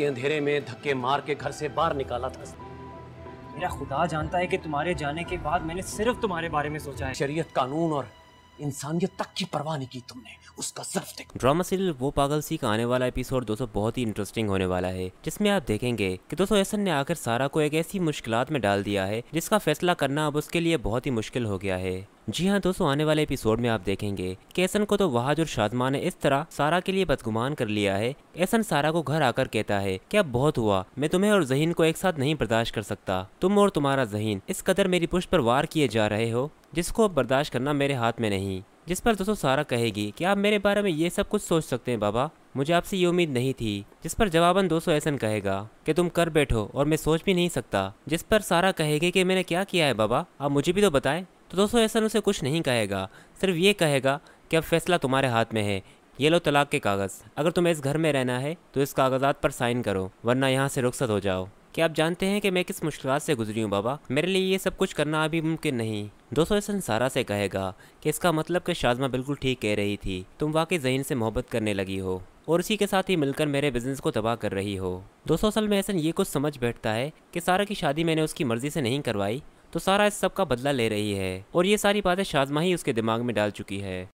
के अंधेरे में धक्के मार के घर से बाहर निकाला था मेरा खुदा जानता है कि तुम्हारे जाने के बाद मैंने सिर्फ तुम्हारे बारे में सोचा है शरीयत कानून और इंसानियत तक की परवाह नहीं की तुमने उसका जर्फ देखो ड्रामा सीरियल वो पागल सी का आने वाला एपिसोड दोस्तों बहुत ही इंटरेस्टिंग होने वाला है जिसमें आप देखेंगे कि दोस्तों एसन ने आकर सारा को एक ऐसी मुश्किलात में डाल दिया है जिसका फैसला करना अब उसके लिए बहुत ही मुश्किल हो गया है जी हाँ दोस्तों आने वाले एपिसोड में आप देखेंगे कैसन को तो वहाज और शादमा ने इस तरह सारा के लिए बदगुमान कर लिया है एसन सारा को घर आकर कहता है क्या बहुत हुआ मैं तुम्हें और जहीन को एक साथ नहीं बर्दाश्त कर सकता तुम और तुम्हारा जहीन इस कदर मेरी पुष्ट पर वार किए जा रहे हो जिसको अब बर्दाश्त करना मेरे हाथ में नहीं जिस पर दोस्तों सारा कहेगी कि आप मेरे बारे में ये सब कुछ सोच सकते हैं बाबा मुझे आपसे ये उम्मीद नहीं थी जिस पर जवाबन दोस्तों ऐसन कहेगा कि तुम कर बैठो और मैं सोच भी नहीं सकता जिस पर सारा कहेगी कि मैंने क्या किया है बाबा आप मुझे भी तो बताएं तो दोस्तों ऐसा उसे कुछ नहीं कहेगा सिर्फ ये कहेगा कि अब फैसला तुम्हारे हाथ में है ये लो तलाक के कागज़ अगर तुम्हें इस घर में रहना है तो इस कागजात पर साइन करो वरना यहाँ से रुखसत हो जाओ क्या आप जानते हैं कि मैं किस मुश्किल से गुजरी हूँ बाबा मेरे लिए ये सब कुछ करना अभी मुमकिन नहीं दोस्तों ऐसा सारा से कहेगा कि इसका मतलब कि शाजमा बिल्कुल ठीक कह रही थी तुम वाकई जहन से मोहब्बत करने लगी हो और इसी के साथ ही मिलकर मेरे बिजनेस को तबाह कर रही हो दोस्तों असल में ऐसा ये कुछ समझ बैठता है कि सारा की शादी मैंने उसकी मर्ज़ी से नहीं करवाई तो सारा इस सब का बदला ले रही है और ये सारी बातें शाजमा ही उसके दिमाग में डाल चुकी है